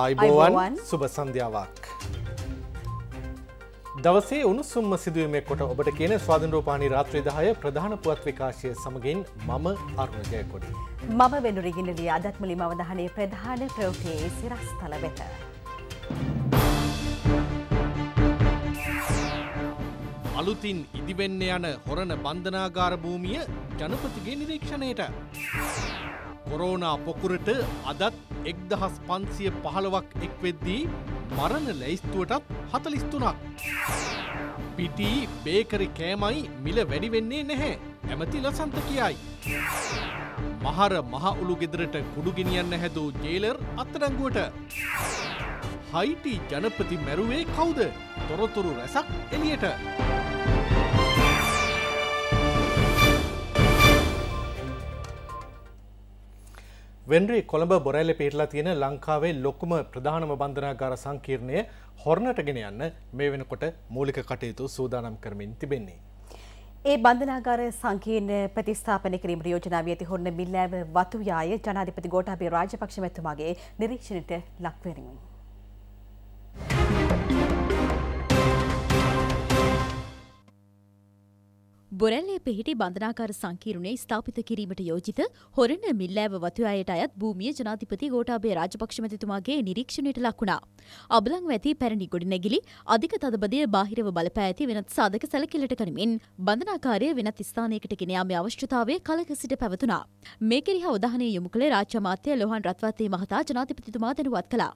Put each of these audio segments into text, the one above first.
අයිබෝවන් සුබ සන්ධ්‍යාවක්. දවසේ උණුසුම්ම සිදුවීමේ කොට ඔබට කියන ස්වාධනරෝපානි රාත්‍රී දහය ප්‍රධාන පුවත් විකාශය සමගින් මම අරුණජයකොට. මම වෙනුරගිනලිය අදත්මලි මවදහනේ ප්‍රධාන ප්‍රවෘතියේ සිරස්තල වෙත. අලුතින් ඉදිවෙන්න යන හොරණ බන්ධනාගාර භූමිය ජනපතිගේ නිරීක්ෂණයට. කොරෝනා පොකුරට අදත් එක්දහස් පන්සිය පහළවක් එක්වෙද්දී මරණ ලැයිස්තුවටත් හතලිස්තුනක්. පිටී බේකරි කෑමයි මිල වැඩිවෙන්නේ නැහැ ඇමති ලසන්ත කියයි. මහර මහඋළු ගෙදරට කුඩුගෙනියන්න හැදූ ජේලර් අත්තරංගුවට. හයිටි ජනපති මැරුවේ කවුද තොරතුරු රැසක් එලියට. වෙන්රි කොළඹ බොරැල්ල පිටලා තියෙන ලංකාවේ ලොකුම ප්‍රධානම බන්ධනාගාර සංකීර්ණය හොරණට ගෙන යන්න මේ වෙනකොට මූලික කටයුතු සූදානම් කරමින් තිබෙන්නේ. ඒ බන්ධනාගාර සංකීර්ණ ප්‍රතිස්ථාපනය කිරීමට යෝජනා වී ඇති හොරණ මිල්ලෑව වතු යාය ජනාධිපති ගෝඨාභය රාජපක්ෂ මැතිතුමාගේ නිරීක්ෂණයට ලක් වෙනවා. බොරැල්ලේ පිහිටි බන්ධනාකාර සංකීර්ණය ස්ථාපිත කිරීමට යෝජිත හොරණ මිල්ලෑව වතු අයට අයත් භූමිය ජනාධිපති ගෝටාබේ රාජපක්ෂ මැතිතුමාගේ නිරීක්ෂණයට ලක්ුණා. අබලං වැති පැරණි ගොඩනැගිලි අධික තදබදය බාහිරව බලපෑ ඇති වෙනත් සාධක සැලකිලට කනමින් බන්ධනාකාරය වෙනත් ස්ථානයකට ගෙන යාමේ අවශ්‍යතාවය කලක සිට පැවතුණා. මේ කෙරෙහි අවධානය යොමු කළේ රාජ්‍ය අමාත්‍ය ලොහන් රත්වත්තේ මහතා ජනාධිපතිතුමා දැනුවත් කළා.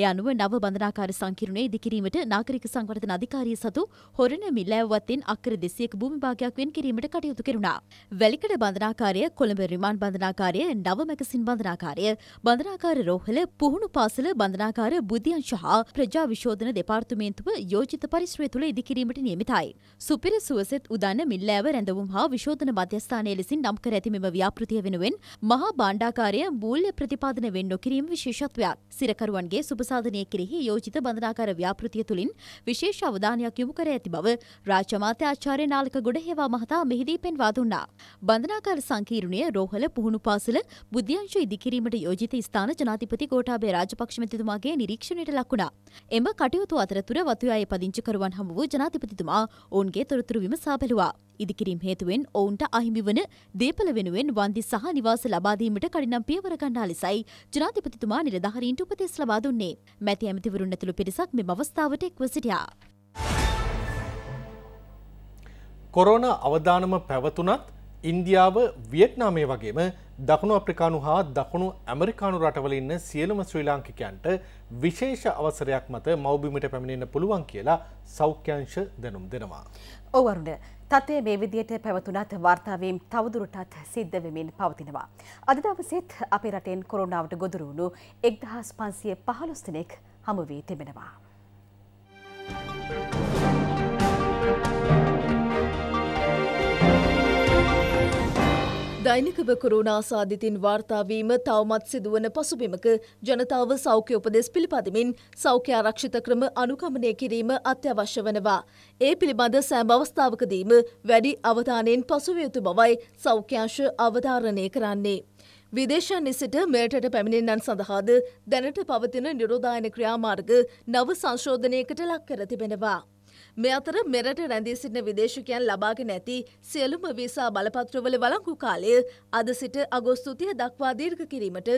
ඒ අනුව නව බඳනාකාර සංකීර්ණයේ ඉදිකිරීමට නාගරික සංවර්ධන අධිකාරිය සතු හොරණ මිල්ලෑවත්තෙන් අක්කර දෙසියක භූමිභාගයක් සැපෙන් කිරීමට කටයුතු කෙරුණා. වැලිකඩ බඳනාකාරය කොළඹ රිමාන් බඳනාකාරය නව මැගසින් බඳනාකාරය බඳනාකාර රෝහල පුහුණු පාසල බඳනාකාර බුද්ධියංශ හා ප්‍රජා විශෝධන දෙපාර්තමේන්තුව යෝජිත පරිශ්‍රය තුළ ඉදිකිරීමට නියමිතයි. සුපිරි සුවසෙත් උදන්න මිල්ලෑව රැඳවුම් හා විශෝධන මධ්‍යස්ථානය ලෙසින් නම් කර ඇති මෙම ව්‍යාපෘතිය වෙනුවෙන් මහා බණ්ඩාකාරය මූල්‍ය ප්‍රතිපාදන වෙන් නොකිරීම විශේෂත්වයක්. සිරකරුවන්ගේ සුපසාධනය කෙරෙහි යෝජිත බඳනාකාර ව්‍යාපෘතිය තුළින් විශේෂ අවධානයක් යොමු කර ඇති බව රාජ්‍ය මාත්‍ය ආචාර්ය නාලක ගොඩ හේවා මහතා මෙහිදී පෙන්වා දුන්නා. බන්ධනාකාර සංකීර්ණය රෝහල පුහුණු පාසල බුද්ධ්‍යංශ ඉදිකිරීමට යෝජිත ස්ථාන ජනාධිපති ගෝඨාභය රාජපක්ෂ මැතිතුමාගේ නිරීක්ෂණයට ලක්ුණා. එම කටයුතු අතරතුර වතුයායේ පදිංචිකරුවන් හමු වූ ජනාධිපතිතුමා ඔවුන්ගේ තොරතුරු විමසා බැලුවා. ඉදිකිරීම් හේතුවෙන් ඔවුන්ට අහිමි වන දේපල වෙනුවෙන් වන්දි සහ නිවාස ලබාදීමට කඩිනම් පියවර ගන්නා ලෙසයි ජනාධිපතිතුමා නිලධාරීන්ට උපදෙස් ලබා දුන්නේ. මැති ඇමතිවරුන් ඇතුළු පිරිසක් මෙම අවස්ථාවට එක්ව සිටියා. කොරෝන අවධානම පැවතුනත් ඉන්දියාව වියට්නාමය වගේම දකුණු අප්‍රිකානු හා දකුණු ඇමරිකානු රටවලඉන්න සියලුම ශ්‍රී ලාංකිකයන්ට විශේෂ අවසරයක් මත මවබිමට පැමිණෙන්න පුළුවන් කියලා සෞඛ්‍යංශ දැනුම් දෙනවා. ඔවරුණ තත්ත්වය මේ විදියට පැවතුනත් වාර්තාවීම් තවදුරටත් සිද්ධවෙමින් පවතිනවා. අද දවසෙත් අපි රටෙන් කොරෝනාවට ගොදුරුණු එක්දහස් පන්සිය පහළොස්තනෙක් හමුවී තිබෙනවා. දෛනිකව කොරුණා සාධිතින් වාර්තාාවීම තවමත් සිදුවන පසුබිමක ජනතාව සෞඛ්‍ය උපදෙස් පිළිපදමින් සෞඛ්‍ය ආරක්ෂිත ක්‍රම අනුකමනය කිරීම අත්‍යවශ්‍ය වනවා. ඒ පිළිබඳ සෑම අවස්ථාවකදීම වැඩි අවධානයෙන් පසුවයුතු බවයි සෞඛ්‍යංශ අවධාරණය කරන්නේ. විදේශන් නිසිට මෙයටට පැමිණෙන්නන් සඳහාද දැනට පවතින නිරෝධායන ක්‍රියාමාර්ග නව සංශෝධනයකට ලක් කර තිබෙනවා. මේ අතර මෙරට රැඳී සිටින විදේශකයන් ලබාගෙන ඇති සියලුම වීසා බලපත්‍රවල වලංගු කාලය අද සිට අගෝස්තු 30 දක්වා දීර්ඝ කිරීමට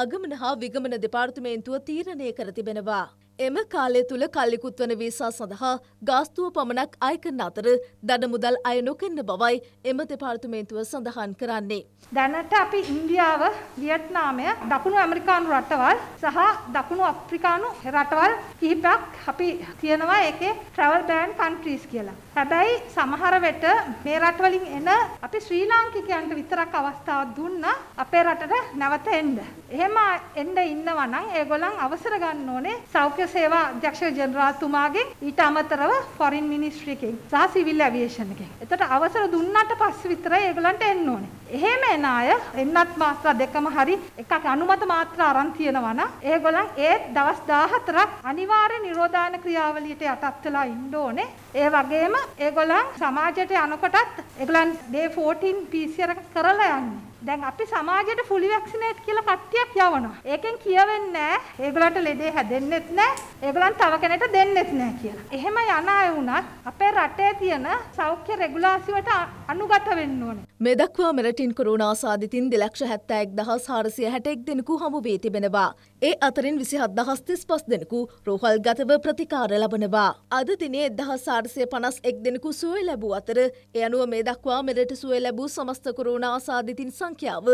ආගමන හා විගමන දෙපාර්තමේන්තුව තීරණය කර තිබෙනවා. එම කාලය තුළ කල්ලිකුත් වන වේසා සඳහා ගාස්තුව පමණක් අයකන අතර දඩ මුදල් අය නොකන්න බවයි එම දෙපාර්තුමේන්තුව සඳහන් කරන්නේ. දැනට අපි ඉන්දියාව වියට්නාමය දකුණු ඇමරිකානු රටවල් සහ දකුණු අප්‍රිකානු රටවල් කිහිපයක් අපි තියෙනවා ඒකේ ට්‍රවල් බෑන් කන්ට්‍රීස් කියලා. හැබැයි සමහර වෙට මේ රටවලින් එන අපි ශ්‍රී ලාංකිකයන්ට විතරක් අවස්ථාවක් දුන්න අපේ රටට නැවත එන්න. එහෙම එන්න ඉන්නවනම් ඒගොල්ලන් අවසර ගන්න ඕනේ සෞඛ්‍ය ආරෝග්‍ය සේවා අධ්‍යක්ෂ ජනරාල්තුමාගෙන් ඊට අමතරව ෆොරින් මිනිස්ට්‍රි එකෙන් සහ සිවිල් ඇවියේෂන් එකෙන්. එතකොට අවසර දුන්නාට පස්සේ විතරයි ඒගොල්ලන්ට එන්න ඕනේ. එහෙම එන අය එන්නත් මාත්‍රා දෙකම හරි එකක් අනුමත මාත්‍රා අරන් තියෙනවා නම් ඒගොල්ලන් ඒ දවස් 14ක් අනිවාර්ය නිරෝධායන ක්‍රියාවලියට යටත් වෙලා ඉන්න ඕනේ. ඒ වගේම ඒගොල්ලන් සමාජයට යනකොටත් ඒගොල්ලන් day 14 PCR කරලා යන්නේ. දැන් අපි සමාජයට ෆුලි වැක්සිනේට් කියලා කට්ටියක් යවනවා. ඒකෙන් කියවෙන්නේ නැහැ ඒගොල්ලන්ට ලෙඩේ හැදෙන්නෙත් නැහැ, ඒගොල්ලන් තව කෙනෙක්ට දෙන්නෙත් නැහැ කියලා. එහෙම යන අය වුණත් අපේ රටේ තියෙන සෞඛ්‍ය රෙගුලාසිවට අනුගත වෙන්න ඕනේ. මේ දක්වා මෙරටින් කොරෝනා සාධිතින් 261461 දෙනෙකු හමු වී තිබෙනවා. ඒ අතරින් 27035 දෙනෙකු රෝහල්ගතව ප්‍රතිකාර ලබනවා. අද දිනේ 1451 දෙනෙකු සුවය ලැබූ අතර ඒ අනුව මේ දක්වා මෙරට සුවය ලැබූ සමස්ත කොරෝනා සාධිතින් සං සංඛ්‍යාව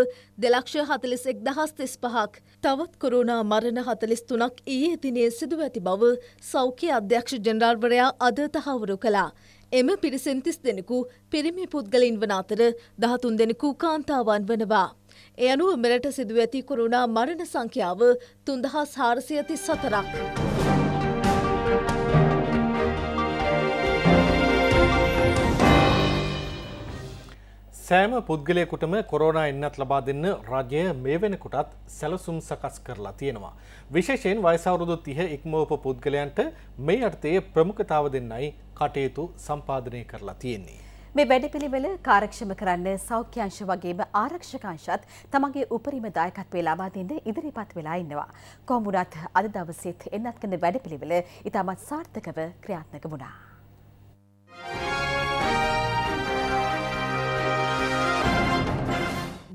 දෙලක්ෂ හතලිස් එක් දහස් තිස් පහක්. තවත් කොරුණා මරණ හතලිස් තුනක් ඊයේ දිනේ සිදුව ඇති බව සෞඛ්‍ය අධ්‍යක්ෂ ජෙනරාල්වරයා අද තහවුරු කළා. එම පිරිසෙන් තිස් දෙනෙකු පිරිමි පුද්ගලින් වන අතර දහතුන් දෙනෙකු කාන්තාවන් වනවා. එ අනුව මෙරට සිදුව ඇති කොරුණා මරණ සංඛ්‍යාව තුන්දහස් හාරසියති සතරක්. සෑම පුද්ගලයකුටම කොරෝනා එන්නත් ලබා දෙන්න රජය මේ වෙනකොටත් සැලසුම් සකස් කරලා තියෙනවා. විශේෂයෙන් වයසවරුදු තිහ ඉක්මෝප පුද්ගලයන්ට මේ අර්ථයේ ප්‍රමුඛතාව දෙන්නයි කටයුතු සම්පාධනය කරලා තියෙන්නේ. මේ වැඩපිළිවෙල කාරක්ෂම කරන්න සෞඛ්‍යංශ වගේම ආරක්ෂකංශත් තමගේ උපරිම දායකත්වය ලබා දෙන්න ඉදිරිපත් වෙලා ඉන්නවා. කොහොමුණත් අද දවසෙත් එන්නත් කරන වැඩපිළිවෙල ඉතාමත් සාර්ථකව ක්‍රියාත්මක වුණා.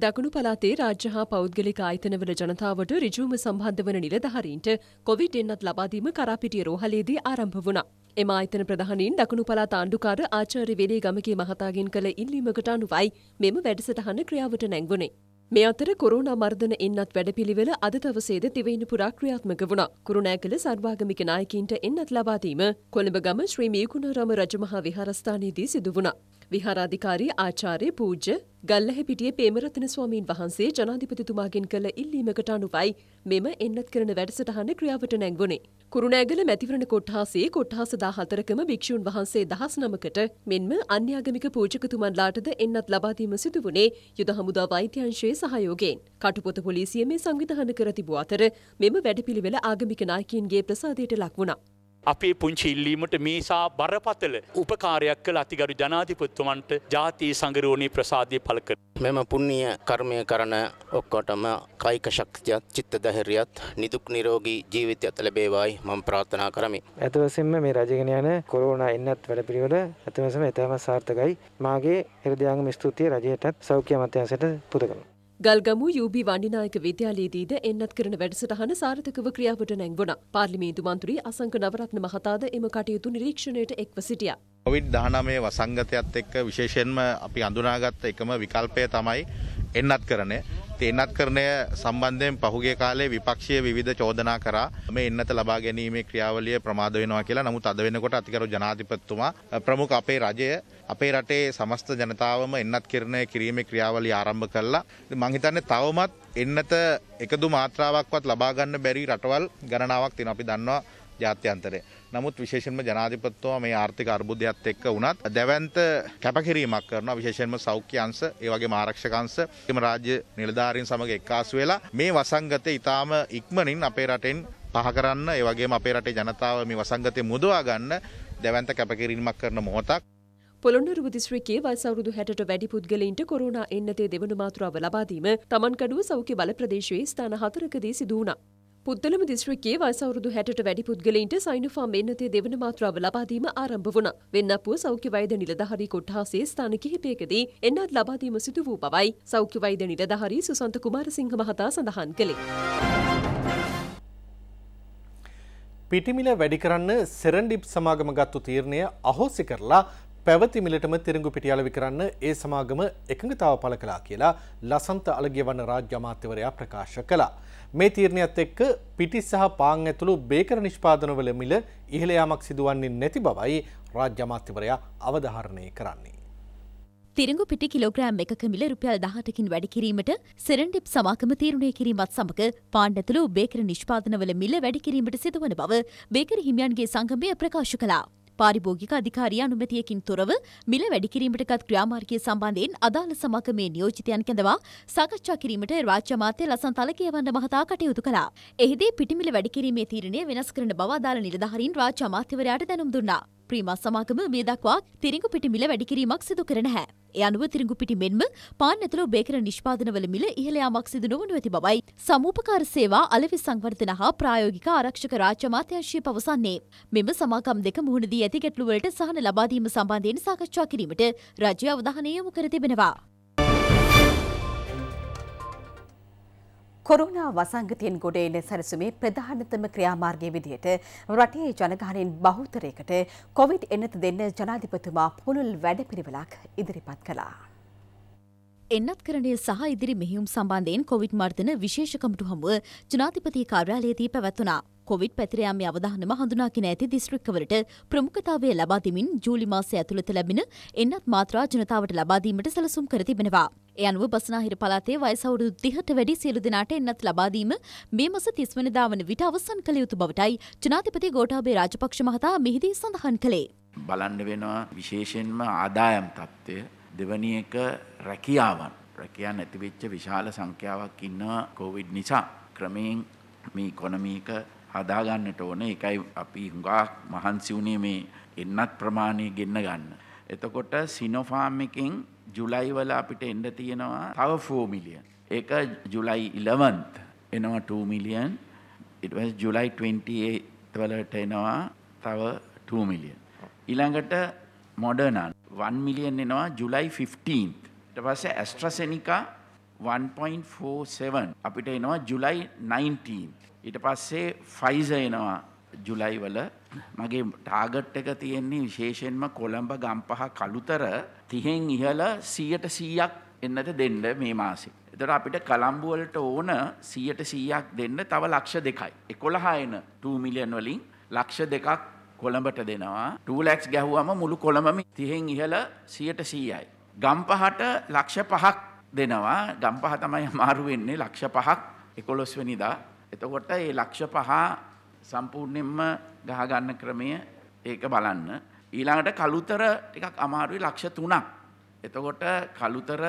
දකුණු පලාතේ රාජ්‍ය හා පෞද්ගලික ආයතනවල ජනතාවට ඍජුවම සම්බන්ධ වන නිලධහරීන්ට කොවිඩ් එන්නත් ලබාදීම කරාපිටිය රෝහලේදී ආරම්භ වුණා. එම ආයතන ප්‍රධානීන් දකුණු පළාත ආණ්ඩුකාර ආචාර්ය වෙලේ ගමගේ මහතාගෙන් කළ ඉල්ලීමකට අනුවයි මෙම වැඩසටහන ක්‍රියාවට නැංගුණේ. මේ අතර කොරෝනා මර්ධන එන්නත් වැඩපිළිවෙල අද දවසේද තිවෙයින පුරා ක්‍රියාත්මක වුණා. කුරුණෑකල සර්වාගමික නායකයින්ට එන්නත් ලබා දීම කොළඹ ගම ශ්‍රී මේගුණාරාම රජමහා විහාරස්ථානයේදී සිදු වුණා. විහාරාධිකාරී ආචාර්ය පූජ්‍ය ගල්ලහෙපිටිය පේමරත්න ස්වාමීන් වහන්සේ ජනාධිපතිතුමාගෙන් කළ ඉල්ලීමකට අනුවයි මෙම එන්නත් කරන වැඩසටහන ක්‍රියාවට නැංගුණේ. කුරුණෑගල මැතිවරණ කොට්හාසේ කොට්හස දා හතරකම භික්ෂූන් වහන්සේ දහස් නමකට මෙන්ම අන්‍යාගමික පූජකතුමන්ලාටද එන්නත් ලබාදීම සිදු වුණේ යුද හමුදා වෛත්‍යංශයේ සහයෝගයෙන්. කටුපොත පොලිසිය මේ සංවිධාන කර තිබූ අතර මෙම වැඩපිළිවෙල ආගමික නායකීන්ගේ ප්‍රසාදයට ලක් වුණා. අපේ පුංචි ඉල්ලීමට මේසා බරපතල උපකාරයක් කළ අතිගරු ජනාධිපත්තුමන්ට ජාතිය සංගරෝණී ප්‍රසාධය පලක. මෙම පුුණ්ණිය කර්මය කරන ඔක්කොටම කයික ශක්තියත් චිත්ත දැහරියත් නිදුක් නිරෝගී ජීවිතයත් ලැබේවායි මම ප්‍රාථනා කරමි. ඇතවසින්ම මේ රජගෙන යන කොරෝනා එන්නත් වැඩ පිළිවල ඇතවසම එතම සාර්ථකයි. මාගේ හිරදයාග මස්තුතිය රජයටත් සෞඛ්‍ය මත්‍යන්සට පුදකම. ගල්ගමු යුබි වණ්ඩිනායක විද්‍යාලයේදීද එන්නත් කරන වැඩසටහන සාර්ථකව ක්‍රියාවට නැංගුණා. පාර්ලිමේන්තු මන්ත්‍රී අසංක නවරත්න මහතාද එම කටයුතු නිරීක්ෂණයට එක්ව සිටියා. COVID-19 වසංගතයත් එක්ක විශේෂයෙන්ම අපි අඳුනාගත්ත එකම විකල්පය තමයි එන්නත් කරන්නේ. තේනත් කරණය සම්බන්ධයෙන් පහුගේ කාලේ විපක්ෂය විධ චෝදනා කර මේ එන්නත ලබා ගැනීමේ ක්‍රියාවලිය ප්‍රමාද වෙනවා කියලා නමුත් අද වෙනකොට අතිකරු ජනාධිපත්තුමා ප්‍රමුඛ අපේ රජය අපේ රටේ සමස්ත ජනතාවම එන්නත් කරණය කිරීමේ ක්‍රියාවලිය ආරම්භ කළා. මං හිතන්නේ තවමත් එන්නත එකදු මාත්‍රාවක්වත් ලබා ගන්න බැරි රටවල් ගණනාවක් තියෙනවා අපි දන්නවා ජාත්‍යන්තරේ. නමුත් විශේෂෙන්ම ජනාධිපත්තුව මේ ආර්ථික අර්බුදයක්ත් එක්ක වුණත් දැවන්ත කැපකිරීමක් කරන විශේෂෙන්ම සෞඛ්‍යංශ ඒවගේ මාරක්ෂකංශ එම රාජ්‍ය නිලධාරීන් සමඟ එක්කාසු වෙලා මේ වසංගත ඉතාම ඉක්මනින් අපේ රටෙන් පහ කරන්න ඒවගේ අපේ රටේ ජනතාව මේ වසංගතය මුදවා ගන්න දැවන්ත කැපකිරීමක් කරන මොහොතක් පොළොන්නරුව දිස්ත්‍රිකයේ වයස අවුරුදු 60ට වැඩි පුද්ගලයින්ට කොරෝනා එන්නතේ දෙවන මාතෘකාව ලබා දීම තමන්කඩුව සෞඛ්‍ය බල ප්‍රදේශයේ ස්ථාන හතරකදී සිදු වුණා. පුද්ගලම දිස්ත්‍රික්කයේ වයස අවුරුදු 60ට වැඩි පුද්ගලයින්ට සයිනෝෆාම් එන්නතේ දෙවන මාත්‍රාව ලබා දීම ආරම්භ වුණා. වෙන්නපුව සෞඛ්‍ය වෛද්‍ය නිලධාරී කොට්ටාසේ ස්ථාන කිහිපයකදී එන්නත් ලබා දීම සිදු වූ බවයි සෞඛ්‍ය වෛද්‍ය නිලධාරී සුසන්ත කුමාරසිංහ මහතා සඳහන් කළේ. පිටිමිල වැඩි කරන්න සෙරන්ඩිප් සමාගම ගත්තු තීරණය අහෝසි කරලා පැවති මිලටම තිරංගු පිටියලවි කරන්න ඒ සමාගම එකඟතාව පළ කළා කියලා ලසන්ත අලගියවන්න රාජ්‍ය අමාත්‍යවරයා ප්‍රකාශ කළා. මේ තීරණයත් එක්ක පිටිස් සහ පාන් ඇතුළු බේකර නිෂ්පාදනවල මිල ඉහළ යාමක් සිදුවන්නේ නැති බවයි රාජ්‍ය අමාත්‍යවරයා අවධාරණය කරන්නේ. තිරඟු පිටි කිලෝග්‍රෑම් එකක මිල රුපියල් 18කින් වැඩි කිරීමට සෙරන්ඩිප් සමාගම තීරණය කිරීමත් සමග පාන් ඇතුළු බේකර නිෂ්පාදනවල මිල වැඩි කිරීමට සිදුවන බව බේකර හිමියන්ගේ සංගමය ප්‍රකාශ කළා. පාරිභෝගික අධිකාරිය අනුමැතියකින් තොරව මිල වැඩිකිරීමටගත් ක්‍රියාමාර්ගය සම්බන්ධයෙන් අදාළ සමගමේ නියෝජිතයන් කැඳවා සාකච්ඡා කිරීමට රාජ්‍ය අමාත්‍ය ලසන් තලකේවන්න මහතා කටයුතු කළා. එහිදී පිටිමිල වැඩිකිරීමේ තීරණය වෙනස් කරන බව අදාළ නිලධාරීන් රාජ්‍ය අමාත්‍යවරයාට දැනුම් දුන්නා. ප්‍රීමස් සමාගම මේ දක්වා තිරිඟු පිටි මිල වැඩිකිරීමක් සිදු කරන හැ. ඒ අනුව තිරිඟු පිටි මෙන්ම පාන් ඇතුළු බේකර නිෂ්පාදනවල මිල ඉහළ යාමක් සිදු නොවනු ඇති බවයි සමූපකාර සේවා අලෙවි සංවර්ධන හා ප්‍රායෝගික ආරක්ෂක රාජ්‍ය අමාත්‍යාංශය පවසන්නේ. මෙම සමාගම් දෙක මුහුණ දී ඇති ගැටලුවලට සහන ලබා දීම සම්බන්ධයෙන් සාකච්ඡා කිරීමට රජය අවධානය යොමු කර තිබෙනවා. කොරුණා වසංගතයෙන් ගොඩ එන සැලසුමේ ප්‍රධානතම ක්‍රියාමාර්ගයේ විදිහට රටේ ජනගහනයෙන් බහුතරයකට කොවිඩ් එන්නත දෙන්න ජනාධිපතිතුමා පුළුල් වැඩපිළිවෙලක් ඉදිරිපත් කළා. එන්නත් කරණය සහ ඉදිරි මෙහිුම් සම්බන්ධයෙන් කොවිඩ් මර්ධන විශේෂ කමිටු හමුව ජනාධිපති කාර්යාලයේදී පැවැත්වුණා. කොවිඩ් පැතිරයාම අවධානම හඳුනාගෙන ඇති දිස්ත්‍රික්කවලට ප්‍රමුඛතාවය ලබාදමින් ජූලි මාසය ඇතුළත ලැබෙන එන්නත් මාත්‍රා ජනතාවට ලබාදීමට සැලසුම් කර තිබෙනවා. ඒ අනුව බස්නාහිර පළාතේ වයස අවුරුදු 30ට වැඩි සියලු දෙනාට එන්නත් ලබා දීම මේ මාස 30 වෙනිදා වන විට අවසන් කළ යුතු බවටයි ජනාධිපති ගෝඨාභය රාජපක්ෂ මහතා මෙහිදී සඳහන් කළේ. බලන්න වෙනවා විශේෂයෙන්ම ආදායම් තත්ත්වය දෙවැනි එක රැකියාවන් රැකියා නැතිවෙච්ච විශාල සංඛ්‍යාවක් ඉන්නවා කොවිඩ් නිසා ක්‍රමයෙන් මේ ඉකොනොමි එක හදාගන්නට ඕන එකයි අපි හුඟා මහන්සි වුණේ මේ එන්නත් ප්‍රමාණය ගෙන්න ගන්න. එතකොට සිනොෆාම් එකෙන් ජුලයිවල අපිට එන්ඩ තියෙනවා තව ෆෝමිලියන් එක ජුලයි ඉලවන්ත එනවා 2 මිලියන් ඉටවස් ජුලයි 28 වලට එනවා තව 2 මිලියන් ඊළඟට මොඩර්නන් 1 මිලියන් එනවා ජුලයි 15 ඊට පස්සේ ඇස්ට්‍රසෙනිකා 1.47 අපිට එනවා ජුලයි 19 ඊට පස්සේ ෆයිසර් එනවා ජුලයි වල මගේ ටාගට් එක තියෙන්නේ විශේෂයෙන්ම කොළඹ ගම්පහ කළුතර තිහෙන් ඉහල සියට සීයක් එන්නට දෙන්න මේ මාසෙ. එතට අපිට කළම්බුවලට ඕන සියට සීයක් දෙන්න තව ලක්ෂ දෙකයි. එකොළහායන 2 මිලියන් වලින් ලක්ෂ දෙකක් කොළඹට දෙනවා. 2ලක්ස් ගැහුවම මුළු කොළඹම තිහෙන් ඉහල සියට සීයයි. ගම්පහට ලක්ෂ පහක් දෙනවා ගම්පහ තමයි අමාරුවෙන්නේ ලක්ෂ පහක් එකොළොස්වනිදා. එතකොට ඒ ලක්ෂ පහ සම්පූර්ණයෙන්ම ගහගන්න ක්‍රමය ඒක බලන්න. ඊළඟට කළුතර ටිකක් අමාරුයි ලක්ෂ තුනක්. එතකොට කළුතර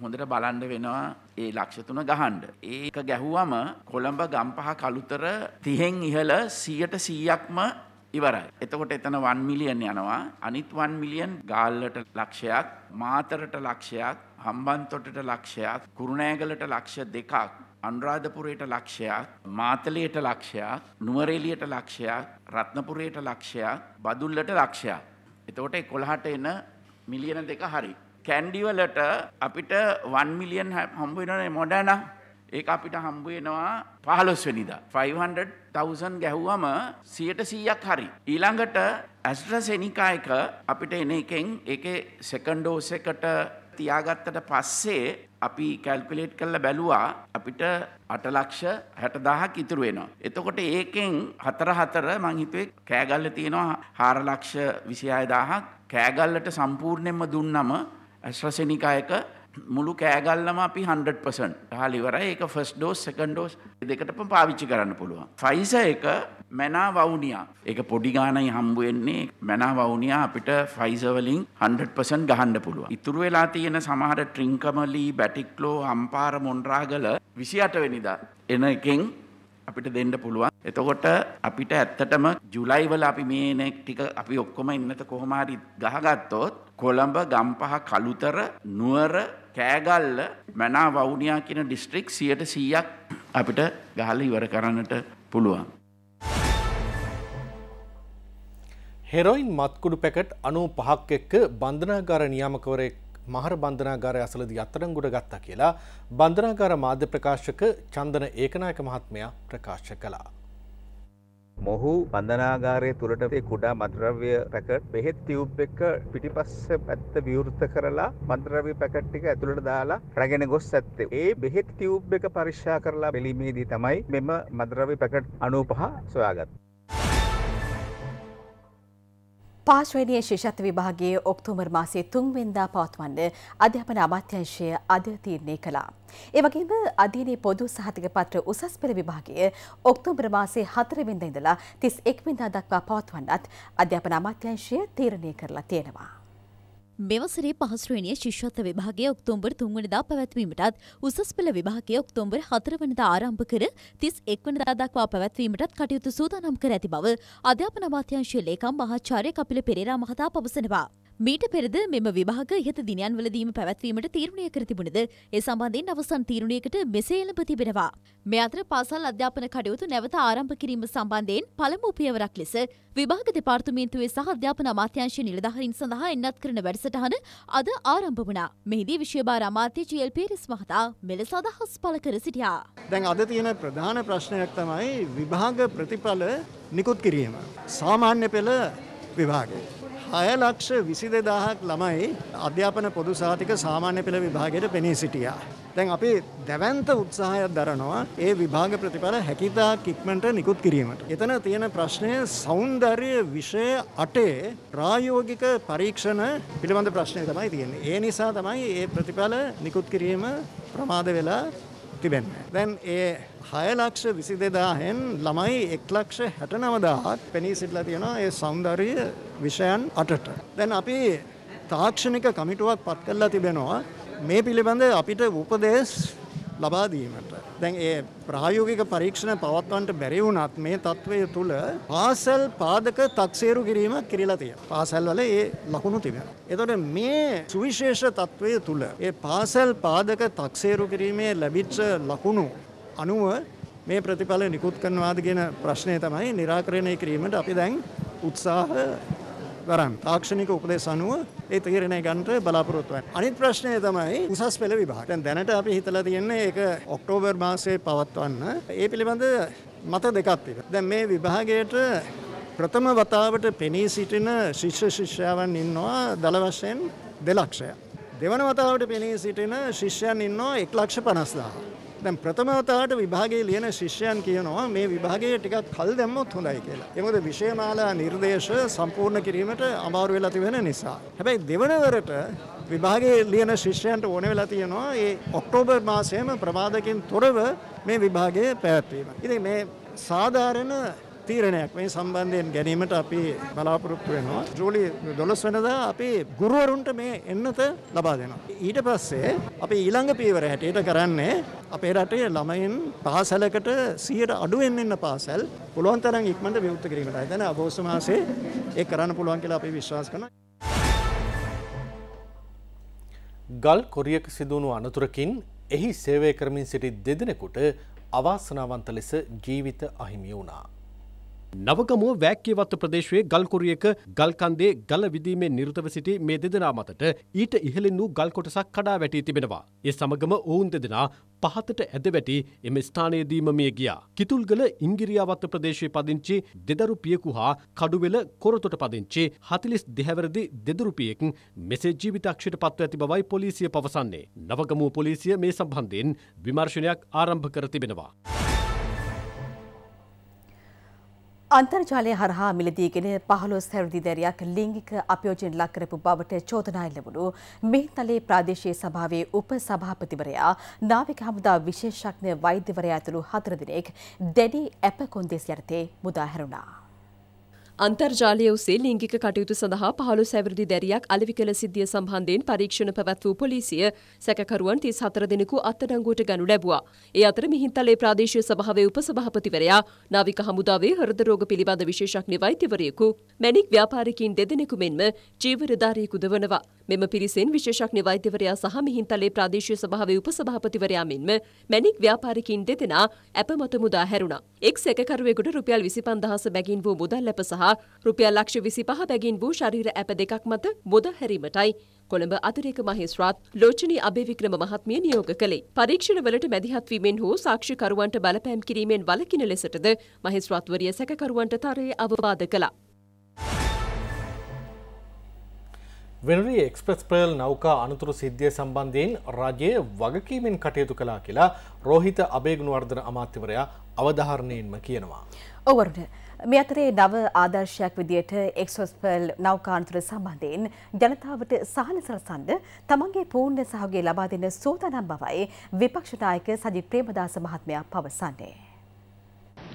හොඳට බලන්න වෙනවා ඒ ලක්ෂ තුන ගහන්න. ඒක ගැහුවම කොළඹ ගම්පහ කළුතර 30න් ඉහළ 100ට 100ක්ම ඉවරයි. එතකොට එතන 1 මිලියන් යනවා. අනිත් 1 මිලියන් ගාල්ලට ලක්ෂයක්, මාතරට ලක්ෂයක්, හම්බන්තොටට ලක්ෂයක්, කුරුණෑගලට ලක්ෂ දෙකක්, අනුරාධපුරයට ලක්ෂයක් මාතලයට ලක්ෂයක් නුවරේලියට ලක්ෂයක් රත්නපුරයට ලක්ෂයක් බදුල්ලට ලක්ෂයක්. එතකොට කොළහට එන මිලියන දෙක හරි. කැන්ඩිවලට අපිට වන් මිලියන් හම්බුවෙනනේ මොඩන ඒ අපිට හම්බුවෙනවා පහලොස්වනිද. 500,000 ගැහුවම සියට සීයක් හරි. ඊළඟට ඇස්ට්‍රසෙනිකා එක අපිට එන එකෙන් එක සෙකන්ඩෝස එකට තියාගත්තට පස්සේ අපි කැල්කුලේට් කරලා බැලුවා අපිට 8 ලක්ෂ 60000ක් ඉතුරු වෙනවා. එතකොට ඒකෙන් 4 4 මං හිතුවේ කෑගල්ල තියෙනවා 4 ලක්ෂ 26000ක් කෑගල්ලට සම්පූර්ණයෙන්ම දුන්නම ඇස්ට්‍රසෙනිකා එක මුළු කෑගල්ලම අපි 100% හලිවර ඒක ෆස් ඩෝස් සකන්ඩෝස් දෙකටම පාවිච්චි කරන්න පුළුවන්. ෆයිස එක මැනා වවුනියා එක පොඩිගානයි හම්බුවෙන්නේ මැනා වවුනියා අපිට ෆයිසවලින් 100% ගහන්න පුළුවන්. ඉතුරු වෙලා තියෙන සමහර ට්‍රිංකමලී බැටික්ලෝ අම්පාර මොන්රාගල 28 වෙනිදා එන එකෙන් අපිට දෙන්න පුළුවන්. එතකොට අපිට ඇත්තටම ජුලයි වල අපි මේ නෙක් ටික අපි ඔක්කොම ඉන්නත කොහොම හරි ගහගත්තොත් කොළඹ ගම්පහ කලුතර නුවර කෑගල්ල මැනා වවුනියා කියන ඩිස්ට්‍රික් සියට සීයක් අපිට ගහල ඉවර කරන්නට පුළුවන්. හෙරොයින් මත්කුඩු පැකට් අනු පහක් එක්ක බන්ධනාගාර නියාමකවරෙක් මහර බන්ධනාගාරය අසලදී අත්තරංගුඩ ගත්තා කියලා බන්ධනාගාර මාධ්‍ය ප්‍රකාශක චන්දන ඒකනායක මහත්මයා ප්‍රකාශ කලා. මොහු බන්ධනාගාරය තුළට කුඩා මද්‍රව්‍ය පැකට් බෙහෙත් තිව් එක්ක පිටිපස්ස පැත්ත විවෘත කරලා මන්ද්‍රව්‍ය පැකට්ටික ඇතුළට දාලා රැගෙන ගොස් ඇත්තේ ඒ බෙහෙත් තිව් එක පරිශ්ෂා කරලා බැලීමේදී තමයි මෙම මද්‍රව්‍ය පැකට් අනූපහ සොයාගත්. පාශ්වනය ශිෂත්ව විභාගේ ඔක්තුමර් මාසේ තුන්වෙන්දා පවත්වන්න අධ්‍යාපන අමාත්‍යංශය අද තීරණය කළා. ඒවගේම අධීනයේ පොදු සහතික පත්‍ර උසස් පෙළ විභාගය ඔක්තුම්බර මාසේ හතරවෙන්ද ඉඳලා තිස් එක්වෙන්දා දක්වා පවත්වන්නත් අධ්‍යාපන අමාත්‍යංශය තීරණය කරලා තියෙනවා. මෙවසරේ පහසුරුවනිය ශිෂ්‍යත්ව විභාගේ ඔක්තෝම්බර් තුන්වනදා පැවැත්වීමටත් උසස් පෙළ විභාගේ ඔක්තෝම්බර් හතරවනදා ආරම්භ කර තිස් එක්වනදා දක්වා පැවැත්වීමටත් කටයුතු සූදානම් කර ඇති බව අධ්‍යාපන අමාත්‍යංශයේ ලේකම් මහාචාර්ය කපිල පෙරේරා මහතා පවසනවා. මීට පෙරද මෙම විභාග ඉහත දිනයන්වලදීම පැවැත්වීමට තීරණය කර තිබුණද ඒ සම්බන්ධයෙන් අවසන් තීරණයකට මෙසේ එළඹ තිබෙනවා. මේ අතර පාසල් අධ්‍යාපන කටයුතු නැවත ආරම්භ කිරීම සම්බන්ධයෙන් පළමු පියවරක් ලෙස විභාග දෙපාර්තමේන්තුවේ සහ අධ්‍යාපන අමාත්‍යංශ නිලධාරීන් සඳහා එන්නත් කරන වැඩසටහන අද ආරම්භ වුණා. මෙහිදී විෂයභාර අමාත්‍ය ජීඑල් පීරිස් මහතා මෙලෙස අදහස් පළ කර සිටියා. දැන් අද තියෙන ප්‍රධාන ප්‍රශ්නයක් තමයි විභාග ප්‍රතිඵල නිකුත් කිරීම. සාමාන්‍ය පෙළ විභාගය. හය ලක්ෂ විසි දෙදාහක් ළමයි අධ්‍යාපන පොදු සාතික සාමාන්‍ය පෙළ විභාගයට පෙනී සිටියා. දැන් අපි දැවන්ත උත්සාහයක් දරනවා ඒ විභාග ප්‍රතිඵල හැකිතා කික්මට නිකුත් කිරීමට. එතන තියෙන ප්‍රශ්නය සෞන්දර්ය විෂය අටේ ප්‍රායෝගික පරීක්ෂණ පිළිබඳ ප්‍රශ්නය තමයි තියෙන්නේ. ඒ නිසා තමයි ඒ ප්‍රතිඵල නිකුත් කිරීම ප්‍රමාද වෙලා තිබෙන්නේ. දැන් ඒ හය ලක්ෂ විසි දෙදාහෙන් ළමයි එක් ලක්ෂ හැට නවදාහත් පෙනී සිටලා තියෙනවා ඒ සෞන්දර්ය විෂයන් අටට. දැන් අපි තාක්ෂණික කමිටුවක් පත් කරලා තිබෙනවා මේ පිළිබඳ අපිට උපදේශ ලබාදීමට. දැන් ඒ ප්‍රායෝගික පරීක්ෂණ පවත්වන්නට බැරි වුණත් මේ තත්ත්වය තුළ පාසල් පාදක තක්සේරු කිරීමක් කිරීලා තියෙනවා. පාසල්වල ඒ ලකුණු තිබෙනවා. එතකොට මේ සුවිශේෂ තත්ත්වය තුළ ඒ පාසල් පාදක තක්සේරු කිරීමේ ලැබිච්ච ලකුණු අනුව මේ ප්‍රතිඵල නිකුත් කරනවාද කියන ප්‍රශ්නය තමයි निराකරණය කිරීමට අපි දැන් උත්සාහ කරන් තාක්ෂණික උපදෙස් අනුව ඒ තීරණය ගන්නට බලාපොරොත්තු වෙනවා. අනිත් ප්‍රශ්නය තමයි උසස් පෙළ විභාග. දැන් දැනට අපි හිතලා තියෙන්නේ ඒක ඔක්තෝබර් මාසයේ පවත්වන්න. ඒ පිළිබඳ මත දෙකක් තිබෙනවා. දැන් මේ විභාගයට ප්‍රථම වතාවට පෙනී සිටින ශිෂ්‍ය ශිෂ්‍යාවන් ඉන්නවා දල වශයෙන් දෙලක්ෂය. දෙවන වතාවට පෙනී සිටින ශිෂ්‍යයන් ඉන්නවා එක් ලක්ෂ පනස්දාහ. දැන් ප්‍රථමවතාවට විභාගයේ ලියන ශිෂ්‍යයන් කියනවා මේ විභාගයේ ටිකක් කල් දැම්මොත් හොඳයි කියලා. ඒ මොකද විෂයමාලා නිර්දේශ සම්පූර්ණ කිරීමට අමාරු වෙලා තිබෙන නිසා. හැබැයි දෙවනවරට විභාගයේ ලියන ශිෂ්‍යයන්ට ඕන වෙලා තියෙනවා ඒ ඔක්තෝබර් මාසයේම ප්‍රමාදකින් තොරව මේ විභාගය පැවැත්වීම. ඉතින් මේ සාධාරණ තීරණයක් මේ සම්බන්ධයෙන් ගැනීමට අපි බලාපොරොත්තු වෙනවා. ජූලි 12 වෙනිදා අපි ගුරුවරුන්ට මේ එන්නත ලබා දෙනවා. ඊට පස්සේ අපි ඊළඟ පියවර හැටියට කරන්නේ අපේ රටේ ළමයින් පාසලකට 100ට අඩුවෙන් ඉන්න පාසල් පුළුවන් තරම් ඉක්මනට විවෘත කිරීමටයි. දැන් අගෝස්තු මාසයේ ඒක කරන්න පුළුවන් කියලා අපි විශ්වාස කරනවා. ගල් කොරියක සිදුවුණු අනතුරකින් එහි සේවය කරමින් සිටි දෙදෙනෙකුට අවාසනාවන්ත ලෙස ජීවිත අහිමි වුණා. නවගමුව වැෑක්කේවත්ත ප්‍රදේශයේ ගල්කොරියක ගල්කන්දේ ගල විදීමේ නිර්තව සිටි මේ දෙදෙනා මතට ඊට ඉහළෙන් වූ ගල්කොටසක් කඩා වැටී තිබෙනවා. ඒ සමගම ඔවුන් දෙදෙනා පහතට ඇද වැටි එම ස්ථානයේදීම මිය ගියා. කිතුල්ගල ඉංගිරියාවත්ත ප්‍රදේශයේ පදිංචි දෙදරු පියකු හා කඩුවෙල කොරතොට පදිංචි හතිලිස් දෙහැවරදි දෙදරුපියෙක් මෙසේ ජීවිතක්ෂයට පත්ව ඇති බවයි පොලිසිය පවසන්නේ. නවගමුව පොලිසිය මේ සම්බන්ධයෙන් විමර්ශනයක් ආරම්භ කර තිබෙනවා. අන්තර්ජාලය හරහා මිලදීගෙන පහළොස් හැරුදි දැරයක් ලිංගික අපයෝජන ලක්කරපු බවට චෝදනා එල්ලවුණු මෙහිතලේ ප්‍රාදේශීය සභාවේ උප සභාපතිවරයා නාවික හමුදා විශේෂඥ වෛද්‍යවරයා ඇතුළු හතර දෙනෙක් දැඩි ඇප කොන්දේසි යටතේ මුදා හැරුණා. අන්තර්ජාලය උසේ ලිංගික කටයුතු සඳහා පහළු සැවරදි දැරියක් අලෙවි කළ සිද්ධිය සම්බන්ධයෙන් පරීක්ෂණ පැවැත් වූ පොලිසිය සැකකරුවන් තිස් හතර දෙනෙකු අත්අඩංගුවට ගනු ලැබුවා. ඒ අතර මිහින්තලේ ප්‍රාදේශීය සභාවේ උපසභාපතිවරයා නාවික හමුදාවේ හෘද රෝග පිළිබඳ විශේෂඥ වෛද්‍යවරයෙකු මැණික් ව්‍යාපාරිකයින් දෙදෙනෙකු මෙන්ම ජීවරධාරියෙකුද වනවා. මෙම පිරිසෙන් විශේෂඥ වෛද්‍යවරයා සහ මිහින්තලේ ප්‍රාදේශීය සභාවේ උපසභාපතිවරයා මෙන්ම මැණික් ව්‍යාපාරිකයින් දෙදෙනා අප මත මුදා හැරුණා. එක් සැකකරුවෙකුට රුපියල් 25000 බැගින් වූ මුදල් ලැබ සහ සහ රුපියල් ලක්ෂ විසි පහ බැගින් වූ ශරීර ඇප දෙකක් මත බොද හැරීමටයි කොළඹ අතිරේක මහේස්ත්‍රාත් ලෝචනී අභිවික්‍රම මහත්මිය නියෝග කළේ. පරීක්ෂණවලට මැදිහත්වීමෙන් හෝ සාක්ෂිකරුවන්ට බලපෑම් කිරීමෙන් වලකින ලෙසටද මහේස්ත්‍රාත්වරිය සැකකරුවන්ට තරයේ අවවාද කළා. වෙනරී එක්ස්ප්‍රස් ප්‍රල් නෞකා අනතුරු සිද්ධිය සම්බන්ධයෙන් රජය වගකීමෙන් කටයුතු කලා කියලා රෝහිත අභේගුණුවර්ධන අමාත්‍යවරයා අවධාරණයෙන්ම කියනවා. ඔවරුට. මේ අතරේ නව ආදර්ශයක් විදියට එක්සොස්පල් නෞකාන්තර සම්බන්ධයෙන් ජනතාවට සහන සලසන්ද තමන්ගේ පූර්ණ සහයෝගය ලබා දෙන සූදානම් බවයි විපක්ෂ නායක සජිත් ප්‍රේමදාස මහත්මයා පවසන්නේ.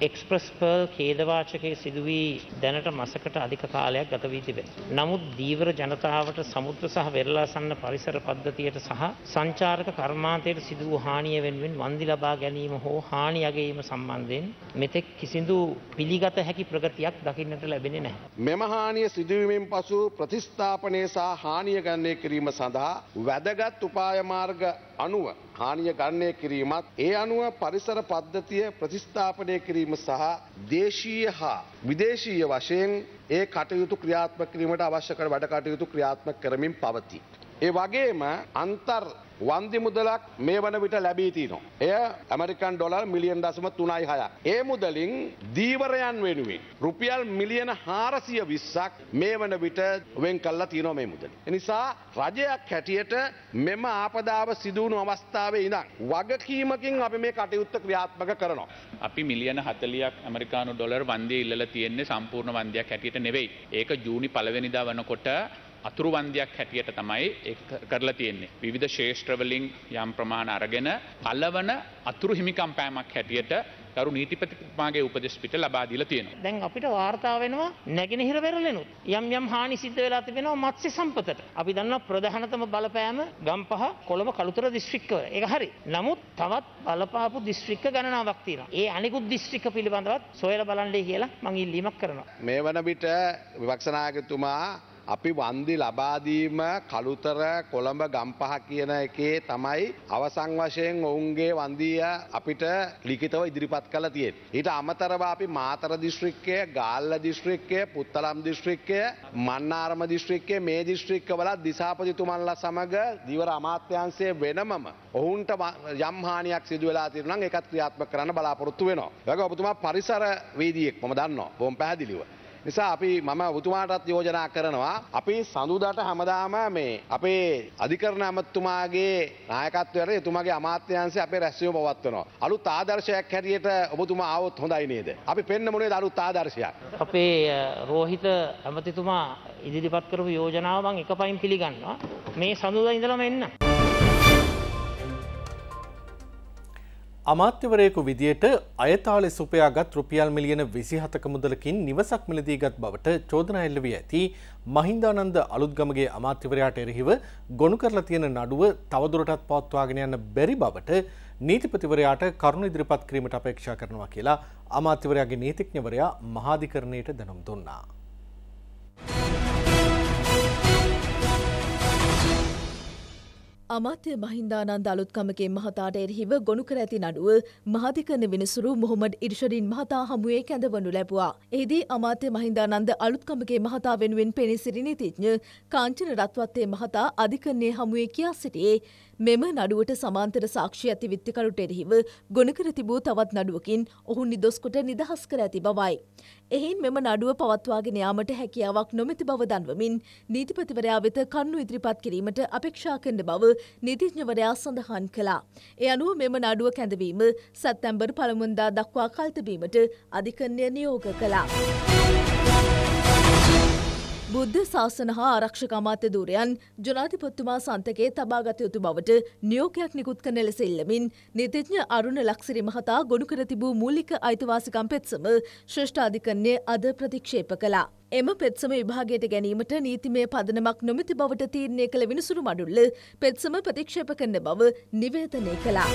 එක්ස්ප්‍රස් පර්ල් ඛේදවාචකයේ සිදුවී දැනට මසකට අධික කාලයක් ගත වී තිබේ. නමුත් දීවර ජනතාවට සමුද්‍ර සහ වෙරළාසන්න පරිසර පද්ධතියට සහ සංචාරක කර්මාන්තයට සිදු වූ හානිය වෙනුවෙන් වන්දි ලබා ගැනීම හෝ හානි යැගීම සම්බන්ධයෙන් මෙතෙක් කිසිදු පිළිගත හැකි ප්‍රගතියක් දකින්නට ලැබෙන්නේ නැහැ. මෙම හානිය සිදුවීමෙන් පසු ප්‍රතිස්ථාපනය සහ හානිය ගණනය කිරීම සඳහා වැදගත් උපාය මාර්ග අනුව හානිය ගණනය කිරීමත් ඒ අනුව පරිසර පද්ධතිය ප්‍රතිස්ථාපනය කිරීම සහ දේශීය හා විදේශීය වශයෙන් ඒ කටයුතු ක්‍රියාත්මක කිරීමට අවශ්‍ය කර වැඩ කටයුතු ක්‍රියාත්මක කරමින් පවතී. ඒ වගේම අන්තර් වන්දි මුදලක් මේ වන විට ලැබී තිනවා. එය ඇමරිකන් ඩොලර් මිලියන් දශම තුනයි හයක්. ඒ මුදලින් දීවරයන් වෙනුවෙන්. රුපියල් මිලියන හාරසිය විස්සක් මේ වන විට වෙන් කල්ලා තියනෝ මේ මුදල. එනිසා රජයක් හැටියට මෙම ආපදාව සිදුවුණු අවස්ථාවේ ඉඳන්. වගකීමකින් අපි මේ කටයුත්ත ක්‍රියාත්මක කරනවා. අපි මිලියන හතලියක් ඇමරිකානු ඩොලර් වන්දිය ඉල්ල තියෙන්නේ සම්පූර්ණ වන්දයක් හැටියට නෙවෙයි. ඒක ජූනි පලවෙනිදා වනකොට අතුරුවන්දයක් හැටියට තමයි කරලා තියෙන්නේ. විධ ශේෂත්‍රවලින් යම් ප්‍රමාණ අරගෙන අලවන අතුරු හිමිකම් පෑමක් හැටියට ගරු නීතිපතිමාගේ උපදෙස්පිට ලබාදීල තියෙනවා. දැන් අපිට වාර්තා වෙනවා නැගෙනහිර වෙරළෙනුත් යම් යම් හානි සිද්ධ වෙලා තිබෙනවා මත්ස්‍ය සම්පතට. අපි දන්නවා ප්‍රධානතම බලපෑම ගම්පහ කොළඹ කළුතර දිස්ත්‍රික්කවල. ඒක හරි. නමුත් තවත් බලපාපු දිස්ත්‍රික්ක ගණනාවක් තියෙනවා. ඒ අනිකුත් දිස්ත්‍රික්ක පිළිබඳවත් සොයලා බලන්නයි කියලා මම ඉල්ලීමක් කරනවා. මේ වන විට විපක්ෂ නායකතුමා අපි වන්දි ලබාදීම කළුතර කොළඹ ගම්පහ කියන එකේ තමයි අවසං වශයෙන් ඔවුන්ගේ වන්දීය අපිට ලිකිතව ඉදිරිපත් කළ තියෙන්. ඊට අමතරව අපි මාතර දිශ්‍රික්කය ගාල්ල දිශ්‍රික්කය පුත්තලම් දිශ්‍රික්කය මන්නාර්ම දිශ්‍රික්කය මේ දිශ්‍රික්කවල දිසාපතිතුමල්ල සමඟ දිවර අමාත්‍යන්සේ වෙනමම ඔවුන්ට යම්හානියක් සිදුවලා තිරනම් එකත් ක්‍රියාත්ම කරන්න බලාපොරොත්තු වෙනවා. වැක ඔබතුමා පරිසර වේදියෙක් මම දන්න බොම් පැදිලිව. නිසා අපි මම උතුමාටත් යෝජනා කරනවා. අපි සඳුදාට හැමදාම මේ අපේ අධිකරණ ඇමත්තුමාගේ නායකත්වයට එතුමාගේ අමාත්‍යන්සේ අපේ රැස්වීම පවත්වනවා. අලුත් ආදර්ශයක් හැටියට ඔබතුමා ආවොත් හොඳයි නේද? අපි පෙන්න මොනේ අලුත් ආදර්ශයක්. අපේ රෝහිත ඇමතිතුමා ඉදිරිපත් කරපු යෝජනාව මම එකපයින් පිළිගන්නවා. මේ සඳුදා ඉඳලම එන්න. අමාත්‍යවරයෙකු විදියට අයතාලෙ සුපයාගත් රුපියල් මිලියන විසිහතක මුදලකින් නිවසක් මිලදීගත් බවට චෝදනා එල්ල වී ඇති මහින්දානන්ද අලුත්ගමගේ අමාත්‍යවරයාට එරෙහිව ගොනු කරලා තියෙන නඩුව තවදුරටත් පවත්වාගෙන යන්න බැරි බවට නීතිපතිවරයාට කරුණු ඉදිරිපත් කිරීමට අපේක්ෂා කරනවා කියලා අමාත්‍යවරයාගේ නීතිඥවරයා මහාධිකරණයට දැනුම් දුන්නා. අමාත්‍ය මහින්දානන්ද අලුත්කමගේ මහතාට එරෙහිව ගොුණු කර ඇති නඩුව මහධිකන විනිසුරු මොහොමඩ් ඉර්ෂඩින් මහතා හමුවේ කැඳවනු ලැබවා. එහිදී අමාත්‍ය මහින්දානන්ද අලුත්කමගේ මහතා වෙනුවෙන් පෙනසිරි නිතිඥ කාංචන රත්වත්තේ මහතා අධිකන්නේ හමුවේ කියා සිටියේ මෙම නඩුවට සමාන්තර සාක්ෂි ඇති විත්තිකරුට එරෙහිව ගොනකර තිබූ තවත් නඩුවකින් ඔහු නිදොස්කොට නිදහස් කර ඇති බවයි. එහෙන් මෙම නඩුව පවත්වාගෙන යාමට හැකියාවක් නොමැති බව දන්වමින් නීතිපතිවරයා වෙත කන්නු ඉදිරිපත් කිරීමට අපේක්ෂා කරන බව නීතිඥවරයා සඳහන් කළා. ඒ අනුව මෙම නඩුව කැඳවීම සැත්තැම්බර් පළමුන්දා දක්වා කල්තබීමට අධිකරණය නියෝග කළා. බුද්ධ ශාසන හා ආරක්ෂක අමාත්‍යදූරයන් ජනාධිපතිතුමා සන්තකයේ තබාගත යුතු බවට නියෝගයක් නිකුත් කරන ලෙස ඉල්ලමින් නීතිඥ අරුණ ලක්සිරි මහතා ගොනු කර තිබූ මූලික අයිතිවාසිකම් පෙත්සම ශ්‍රේෂ්ඨ අධිකරණය අද ප්‍රතික්ෂේප කළා. එම පෙත්සම විභාගයට ගැනීමට නීතිමය පදනමක් නොමැති බවට තීරණය කළ විනිසුරු මඩුල්ල පෙත්සම ප්‍රතික්ෂේප කරන බව නිවේදනය කළා.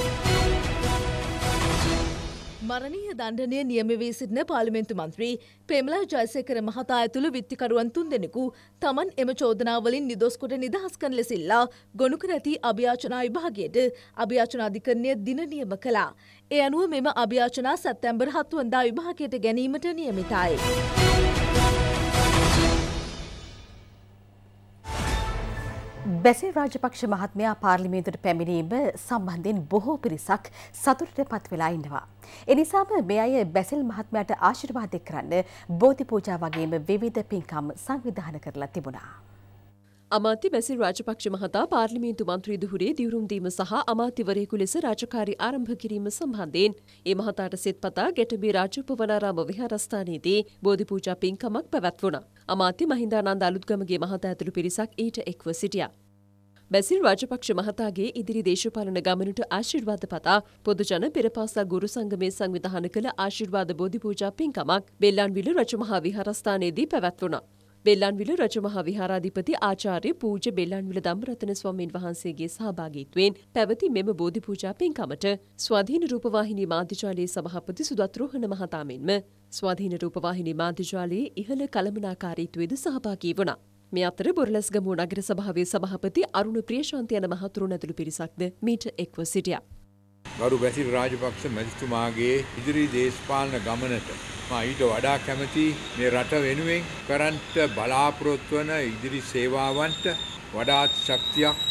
මරණීය දණ්ඩනය නියම වී සිටින පාලිමෙන්තු මන්ත්‍රී පෙමලා ජයසේකර මහතා ඇතුළු විත්තිකරුවන් තුන් දෙනෙකු තමන් එම චෝදනාවලින් නිදොස්කොට නිදහස් කන ලෙසිල්ලා ගොනු කර ඇති අභ්‍යාචනා විභාගයට අභ්‍යාචනා අධිකරණය දින නියම කළා. ඒ අනුව මෙම අභ්‍යාචනා සැප්තැම්බර් හත්වන්දා විභාගයට ගැනීමට නියමිතයි. බැසිල් රාජපක්ෂ මහත්මයා පාර්ලිමේන්තුවට පැමිණීම සම්බන්ධයෙන් බොහෝ පිරිසක් සතුටට පත් වෙලා ඉන්නවා. එනිසාම මේ අය බැසිල් මහත්මයාට ආශිර්වාද කරන්න බෝධි පූජා වගේම විවිධ පින්කම් සංවිධානය කරලා තිබුණා. අමාත්‍ය බැසිල් රාජපක්ෂ මහතා පාර්ලිමේන්තු මන්ත්‍රී දුහුරේ දිවුරුම් දීම සහ අමාත්‍යවරයෙකු ලෙස රාජකාරි ආරම්භ කිරීම සම්බන්ධයෙන් ඒ මහතාට සෙත්පතා ගැටඹේ රාජඋපවනාරාම විහාරස්ථානයේදී බෝධි පූජා පින්කමක් පැවැත්වුණා. අමාත්‍ය මහින්දානන්ද අලුත්ගමගේ මහතා ඇතුළු පිරිසක් ඊට එක්ව සිටියා. බැසිල් රාජපක්ෂ මහතාගේ ඉදිරි දේශපාලන ගමනට ආශිර්වාද පතා පොදුජන පෙරපාසා ගුරු සංගමේ සංවිධාන කළ ආශිර්වාද බෝධි පූජා පින්කමක් බෙල්ලන්විල රජමහා විහාරස්ථානයේදී පැවැත්වුණා. බෙල්ලන්විල රජමහා විහාරාධිපති ආචාර්ය පූජ බෙල්ලන්විල ධම්මරතන ස්වාමීන් වහන්සේගේ සහභාගීත්වයෙන් පැවති මෙම බෝධි පූජා පින්කමට ස්වාධීන රූපවාහිනී මාධ්‍යජාලයේ සභාපති සුදත් රෝහණ මහතා මෙන්ම ස්වාධීන රූපවාහිනී මාධ්‍යජාලයේ ඉහළ කළමනාකාරීත්වයේද සහභාගී වුණා. මේ අතර බොරලස්ගමුව නගර සභාවේ සභාපති අරුණ ප්‍රියශාන්ත යන මහතුරුන් ඇතුළු පිරිසක්ද මීට එක්ව සිටියා. ගරු බැසිල් රාජපක්ෂ මැතිතුමාගේ ඉදිරි දේශපාලන ගමනට මා ඊට වඩා කැමති මේ රට වෙනුවෙන් කරන්ට බලාපොරොත්තු වන ඉදිරි සේවාවන්ට වඩාත් ශක්තියක්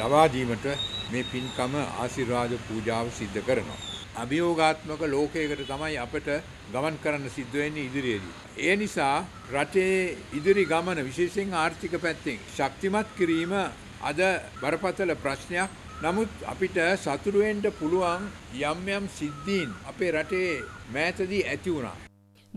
ලබා දීමට මේ පින්කම ආශිර්වාද පූජාව සිද්ධ කරනවා. අභියෝගාත්මක ලෝකයකට තමයි අපට ගමන් කරන්න සිද්ධ වෙන්නේ ඉදිරියේදී. ඒ නිසා රටේ ඉදිරි ගමන විශේෂයෙන් ආර්ථික පැත්තෙන් ශක්තිමත් කිරීම අද බරපතල ප්‍රශ්නයක් නමුත් අපිට සතුරු වෙන්න පුළුවන් යම් යම් සිද්ධීන් අපේ රටේ මෑතදී ඇති වුණා.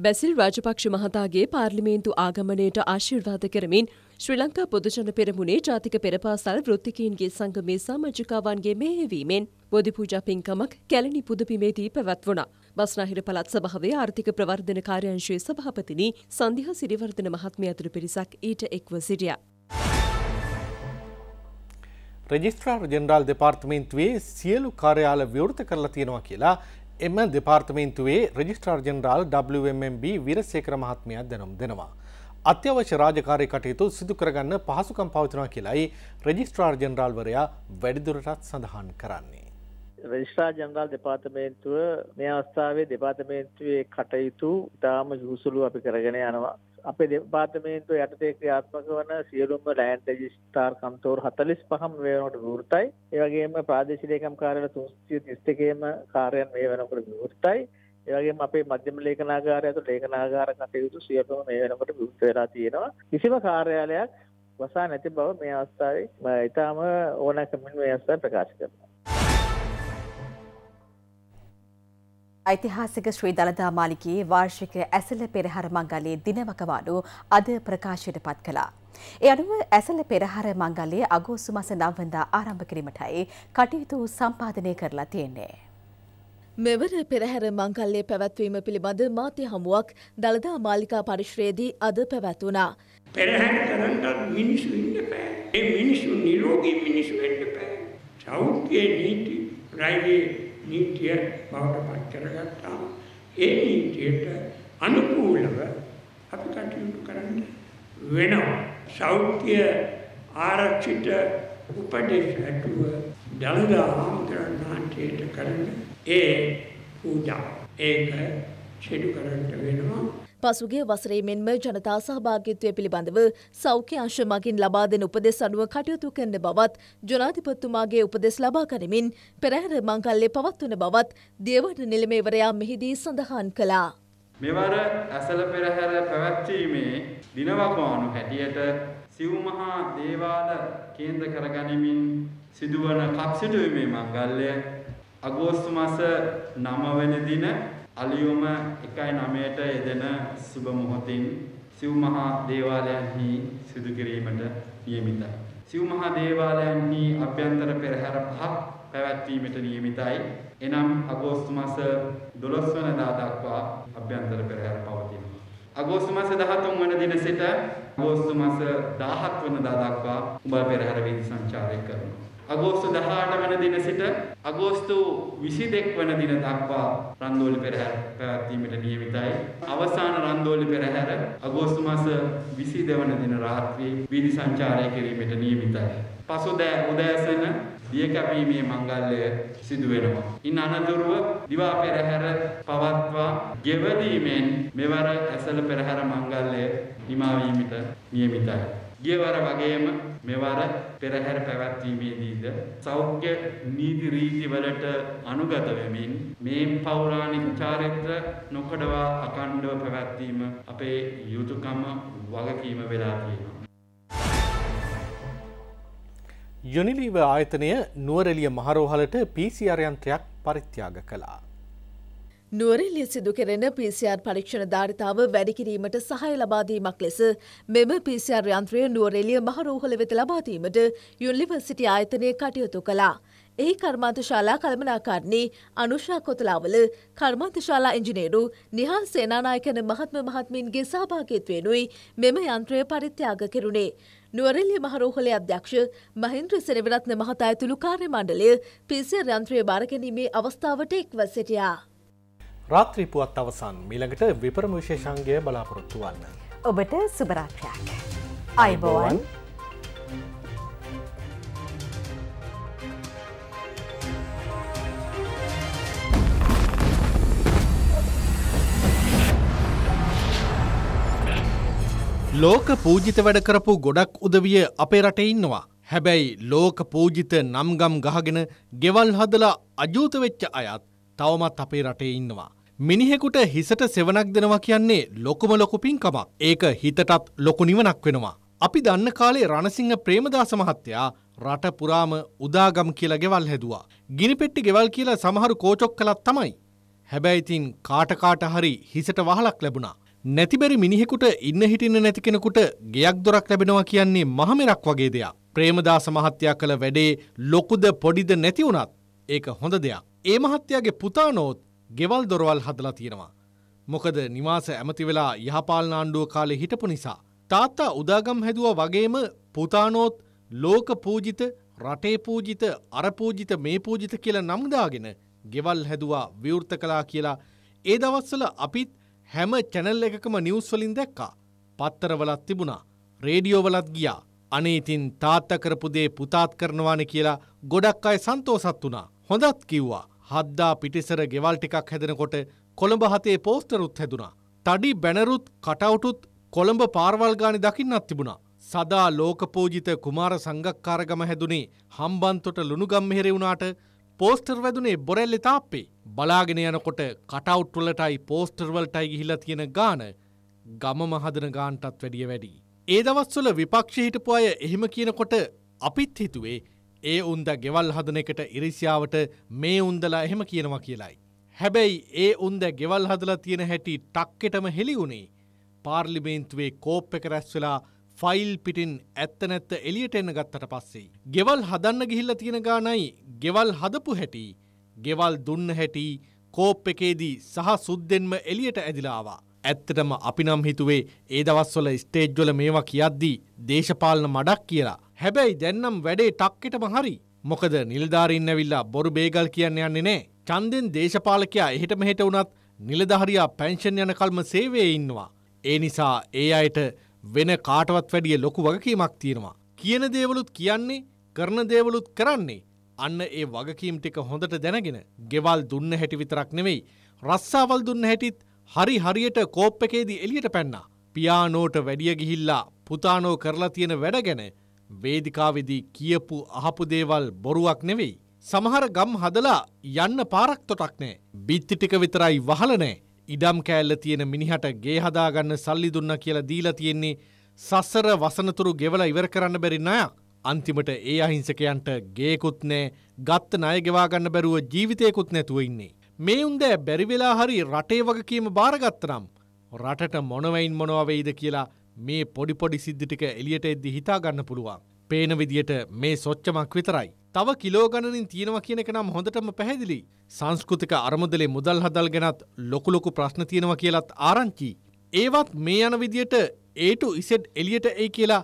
බැසිල් රාජපක්ෂ මහතාගේ පාර්ලිමේන්තු ආගමනයට ආශිර්වාද කරමින් ශ්‍රී ලංකා පොදුජන පෙරමුණේ ජාතික පෙරපාසල් වෘත්තිකීන්ගේ සංගමේ සමාජිකාවන්ගේ මෙහෙවීමෙන් බෝධි පූජා පින්කමක් කැලණි පුදපිමේදී පැවැත්වුණා. බස්නාහිර පළත් සභාවේ ආර්ථික ප්‍රවර්ධන කාර්යංශයේ සභාපතිනි සන්ධ්‍යා සිරිවර්ධන මහත්මිය අතුළු පිරිසක් ඊට එක්ව සිටියා. රෙජිස්ට්‍රාර් ජෙනරාල් දෙපාර්තමේන්තුවේ සියලු කාර්යාල විවෘත කරලා තියෙනවා කියලා එම දෙපාර්තමේන්තුවේ රෙජිස්ට්‍රාර් ජෙනරාල් WMMB විරසේකර මහත්මයා දැනුම් දෙනවා. අත්‍යවශ්‍ය රාජකාරී කටයුතු සිදු කරගන්න පහසුකම් පවතිනවා කියලායි රෙජිස්ට්‍රාර් ජෙනරාල්වරයා වැඩිදුරටත් සඳහන් කරන්නේ. රජිස්ට්‍රා ජනරල් දෙපාර්තමේන්තුව මේ අවස්ථාවේ දෙපාර්තමේන්තුවේ කටයුතු ඉතාම යුසුළු අපි කරගෙන යනවා අපේ දෙපාර්තමේන්තුව යටතේ ක්‍රියාත්මක වන සියලුම ලෑන්ඩ් රෙජිස්ට්‍රාර් කම්තෝරු 45ම මේ වෙනකොට විවෘතයි. ඒ වගේම ප්‍රාදේශීය ලේකම් කාර්යාල 331ම කාර්යයන් මේ වෙනකොට විවෘතයි. ඒ වගේම අපේ මධ්‍යම ලේකනාගාරය ඇතුළු ලේකනාගාර කටයුතු සියල්ලම මේ වෙනකොට විවෘත වෙලා තියෙනවා. කිසිම කාර්යාලයක් වසා නැති බව මේ අවස්ථාවේ ඉතාම ඕනෑකමින් මේ අවස්ථාවේ ප්‍රකාශ කරනවා. ඓතිහාසික ශ්‍රී දළදා මාලිකයේ වාර්ෂික ඇසළ පෙරහර මංගලයේ දිනවකවාඩු අද ප්‍රකාශයට පත් කළා. ඒ අනුව ඇසළ පෙරහර මංගලයේ අගෝස්තු මස 9 වෙනිදා ආරම්භ කිරීමටයි කටයුතු සම්පාදනය කරලා තියෙන්නේ. මෙවර පෙරහැර මංගල්‍යයේ පැවැත්වීම පිළිබඳ මාධ්‍ය හමුවක් දළදා මාලිකා පරිශ්‍රයේදී අද පැවැතුණා. පෙරහැර කරන්නත් මිනිස්සු ඉන්න බෑ. ඒ මිනිස්සු නිරෝගී මිනිස්සු වෙන්න බෑ. සෞඛ්‍ය නීති රයිගේ නීතිය බවට පත් කරගත්තාම ඒ නීතියට අනුකූලව අපි කටයුතු කරන්න වෙනවා. සෞඛ්‍ය ආරක්ෂිත උපදේශ ඇතුව දළදා ආමතරණාන්ටයට කරන ඒ පූජා ඒක සිදු කරන්න වෙනවා. පසුගිය වසරේ මෙන්ම ජනතා සහභාගිත්වය පිළිබඳව සෞඛ්‍ය අංශ මගින් ලබා දෙන උපදෙස් අනුව කටයුතු කරන බවත් ජනාධිපතිතුමාගේ උපදෙස් ලබා ගනිමින් පෙරහැර මංකල්ලේ පවත්වන බවත් දියවඩ නිලමේවරයා මෙහිදී සඳහන් කළා. මෙවර ඇසල පෙරහැර පැවැත්වීමේ දිනවකවානු හැටියට සිව්මහා දේවාල කේන්ද්‍ර කරගනිමින් සිදුවන කක්ෂිටුවීමේ මංගල්ලය අගෝස්තු මස නමවැනි දින අලියුම 1.9ට යෙදෙන සුබ මොහොතින් සිව් මහා දේවාලයන්හි සිදු කිරීමට නියමිතයි. සිව් මහා දේවාලයන්හි අභ්‍යන්තර පෙරහැර පහක් පැවැත්වීමට නියමිතයි. එනම් අගෝස්තු මාස 12 වනදා දක්වා අභ්‍යන්තර පෙරහැර පවතිනවා. අගෝස්තු මාස 13 වන දින සිට අගෝස්තු මාස 17 වනදා දක්වා උඹ පෙරහැර වීදි සංචාරය කරනවා. අගෝස්තු 18 වන දින සිට අගෝස්තු 22 වන දින දක්වා රන්දෝලි පෙරහැර පැවැත්වීමට නියමිතයි. අවසාන රන්දෝලි පෙරහැර අගෝස්තු මාස 22 වන දින රාත්‍රියේ වීදි සංචාරය කිරීමට නියමිතයි. පසුදෑ උදෑසන දිය කැපීමේ මංගල්‍යය සිදු වෙනවා. ඉන් අනතුරුව දිවා පෙරහැර පවත්වා ගෙවදීමෙන් මෙවර ඇසළ පෙරහැර මංගල්‍යය නිමා වීමට නියමිතයි. ගියවර වගේම මෙවර පෙරහැර පැවැත්වීමේදීද සෞඛ්‍ය නීති රීතිවලට අනුගත වෙමින් මේ පෞරාණික චාරිත්‍ර නොකඩවා අකණ්ඩව පැවැත්වීම අපේ යුතුයකම වගකීම වෙලා තියෙනවා. යොනිලීව ආයතනය නුවරඑළිය මහරෝහලට PCR යන්ත්‍රයක් පරිත්‍යාග කළා. නුවරෙල්ලිය සිදු කෙරෙන පිසිR පරීක්ෂණ ධාරිතාව වැඩිකිරීමට සහය ලබාදීමක් ලෙස මෙම පිසිR යන්ත්‍රය නුවරෙලිය මහරෝහල වෙත ලබාදීමට යුනිවර්සිටි ආයතනය කටයුතු කළා. එහි කර්මාන්තශාලා කළමනාකාරණී අනුෂා කොතලාවල කර්මාන්තශාලා ඉංජිනේරු නිහාල් සේනානායකන මහත්ම මහත්මින්ගේ සහභාගීත්වයෙනුයි මෙම යන්ත්‍රය පරිත්‍යාග කෙරුණේ. නුවරෙල්ලිය මහරෝහලේ අධ්‍යක්ෂ මහින්ද්‍ර සෙනවිරත්න මහතා ඇතුළු කාර්ය මණ්ඩලය පිසිR යන්ත්‍රය බාර ගැනීමේ අවස්ථාවට එක්ව සිටියා. රාත්‍රී පුවත් අවසන් මීළඟට විපරම විශේෂංගය බලාපොරොත්තු වන්න. ඔබට සුභරාත්‍රයක්. අයිබෝවන්. ලෝක පූජිත වැඩ කරපු ගොඩක් උදවිය අපේ රට ඉන්නවා. හැබැයි ලෝක පූජිත නම්ගම් ගහගෙන ගෙවල් හදලා අජූත වෙච්ච අයත් තවමත් අපේ රටේ ඉන්නවා. මිනිහෙකුට හිසට සෙවනක් දෙනවා කියන්නේ ලොකුම ලොකු පින්කමක්. ඒක හිතටත් ලොකු නිවනක් වෙනවා. අපි දන්න කාලේ රණසිංහ ප්‍රේමදාස මහත්තයා රට පුරාම උදාගම් කියලා ගෙවල් හැදුවා. ගිනිපෙට්ටි ගෙවල් කියලා සමහරු කෝචොක් කළත් තමයි. හැබැයි ඉතින් කාට කාට හරි හිසට වහලක් ලැබුණා. නැතිබරි මිනිහෙකුට ඉන්න හිටින්න නැති කෙනෙකුට ගෙයක් දොරක් ලැබෙනවා කියන්නේ මහමෙරක් වගේ දෙයක්. ප්‍රේමදාස මහත්තයා කළ වැඩේ ලොකුද පොඩිද නැති වුණත් ඒක හොඳ දෙයක්. ඒ මහත්තයාගේ පුතා නෝත් ගෙවල් දොරවල් හදලා තියෙනවා. මොකද නිවාස ඇමති වෙලා යහපාලන ආණ්ඩුව කාලේ හිටපු නිසා. තාත්තා උදාගම් හැදුවා වගේම පුතානෝත් ලෝක පූජිත රටේ පූජිත අර පූජිත මේ පූජිත කියලා නම් දාගෙන ගෙවල් හැදුවා විවෘත කළා කියලා ඒ දවස්වල අපිත් හැම චැනල් එකකම නිවුස් වලින් දැක්කා. පත්තරවලත් තිබුණා. රේඩියෝ වලත් ගියා. අනේ ඉතින් තාත්තා කරපු දේ පුතාත් කරනවානේ කියලා ගොඩක් අය සන්තෝෂත් වුණා. හොඳත් කිව්වා. හද්දා පිටිසර ගෙවල් ටිකක් හැදෙනකොට කොළඹ හතේ පෝස්ටරුත් හැදුනා. තඩි බැනරුත් කටවුටුත් කොළඹ පාර්වල් ගානි දකින්නත් තිබුණා. සදා ලෝකපූජිත කුමාර සංගක්කාරගම හැදුනේ හම්බන්තොට ලුණුගම් මෙහෙරේ වුණාට පෝස්ටර් වැදුනේ බොරැල්ලේ තාප්පේ. බලාගෙන යනකොට කටවුට් වලටයි පෝස්ටර් වලටයි ගිහිලා තියෙන ගාන ගමම හදන ගානටත් වැඩිය වැඩි. ඒ දවස්වල විපක්ෂයේ හිටපු අය එහෙම කියනකොට අපිත් හිතුවේ ඒ උන්ද ගෙවල් හදන එකට ඉරිසියාවට මේ උන්දලා එහෙම කියනවා කියලායි. හැබැයි ඒ උන්ද ගෙවල් හදලා තියෙන හැටි ටක්කෙටම හෙළි වුණේ පාර්ලිමේන්තුවේ කෝප් එක රැස් වෙලා ෆයිල් පිටින් ඇත්ත නැත්ත එලියට එන්න ගත්තට පස්සේ. ගෙවල් හදන්න ගිහිල්ලා තියෙන ගානයි ගෙවල් හදපු හැටි ගෙවල් දුන්න හැටි කෝප් එකේදී සහ සුද්දෙන්ම එලියට ඇදිලාවා. ඇත්තටම අපි නම් හිතුවේ ඒ දවස්වල ස්ටේජ්වල මේවා කියද්දී දේශපාලන මඩක් කියලා හැබැයි දැන්නම් වැඩේ ටක්කෙටම හරි. මොකද නිලධාරින්නවිල්ලා බොරු බේගල් කියන්න යන්නේ නෑ. චන්දෙන් දේශපාලකයා එහෙට මෙහෙට වුණත් නිලධහරයා පැංශන් යන කල්ම සේවේ ඉන්නවා. ඒ නිසා ඒ අයට වෙන කාටවත් වැඩිය ලොකු වගකීමක් තියෙනවා. කියන දේවලුත් කියන්නේ කරන දේවලුත් කරන්නේ. අන්න ඒ වගකීම් ටික හොඳට දැනගෙන ගෙවල් දුන්න හැටි විතරක් නෙවෙයි. රස්සාවල් දුන්න හැටිත් හරි හරියට කෝප් එකේදී එලියට පැන්නා. පියානෝට වැඩිය ගිහිල්ලා පුතානෝ කරලා තියෙන වැඩ ගැන වේදිකාවේදී කියපු අහපු දේවල් බොරුවක් නෙවෙයි. සමහර ගම් හදලා යන්න පාරක් තොටක් නෑ. බිත්ති ටික විතරයි වහල නෑ. ඉඩම් කෑල්ල තියෙන මිනිහට ගේ හදාගන්න සල්ලි දුන්න කියලා දීලා තියෙන්නේ සසර වසනතුරු ගෙවල ඉවර කරන්න බැරි නයක්. අන්තිමට ඒ අහිංසකයන්ට ගේකුත් නෑ ගත්ත ණය ගෙවාගන්න බැරුව ජීවිතයකුත් නැතුව ඉන්නේ. මේ උන්දෑ බැරිවෙලා හරි රටේ වගකීම භාරගත්තනම් රටට මොනවයින් මොනවවෙයිද කියලා මේ පොඩිපොඩි සිද්ධි ටික එලියට එද්දි හිතා ගන්න පුළුවන්. පේන විදියට මේ සොච්චමක් විතරයි. තව කිලෝගණනින් තියෙනවා කියන එක නම් හොඳටම පැහැදිලි. සංස්කෘතික අරමුදලේ මුදල් හදල් ගැනත් ලොකු ලොකු ප්‍රශ්න තියෙනවා කියලත් ආරංචි. ඒවත් මේ යන විදියට ඒට ඉසෙට් එලියට ඒ කියලා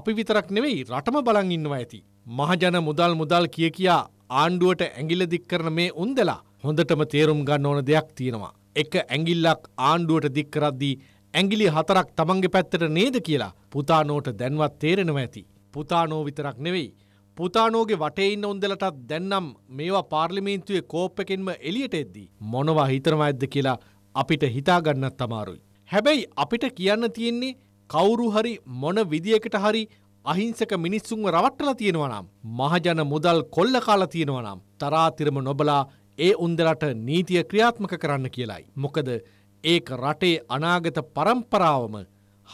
අපි විතරක් නෙවෙයි රටම බලන් ඉන්නවා ඇති. මහජන මුදල් මුදල් කිය කියා ආණ්ඩුවට ඇඟිල්ල දික් කරන මේ උන්දලා හොඳටම තේරුම් ගන්න ඕන දෙයක් තියෙනවා. එක ඇඟිල්ලක් ආණ්ඩුවට දික් කරද්දී ඇගිලි හතරක් තමන්ගේ පැත්තට නේද කියලා පුතානෝට දැන්වත් තේරෙනව ඇති. පුතානෝ විතරක් නෙවෙයි. පුතානෝගේ වටයින්න උන්දලටත් දැන්නම් මේවා පාර්ලිමේන්තුවේ කෝප්පකින්ම එලියට එද්දී. මොනවා හිතරම ඇද්ද කියලා අපිට හිතාගන්නත් තමාරුයි. හැබැයි අපිට කියන්න තියෙන්නේ කවුරු හරි මොන විදියකට හරි අහිංසක මිනිස්සුන්ව රවට්ටල තියෙනවනම්. මහජන මුදල් කොල්ල කාලා තියෙනවනම්. තරාතිරම නොබලා ඒ උන්දලට නීතිය ක්‍රියාත්මක කරන්න කියලායි. මොකද ඒක රටේ අනාගත පරම්පරාවම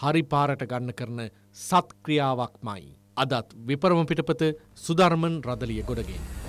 හරිපාරට ගන්න කරන සත්ක්‍රියාවක්මයි. අදත් විපරම පිටපත සුධර්මන් රදලිය ගොඩගෙන්.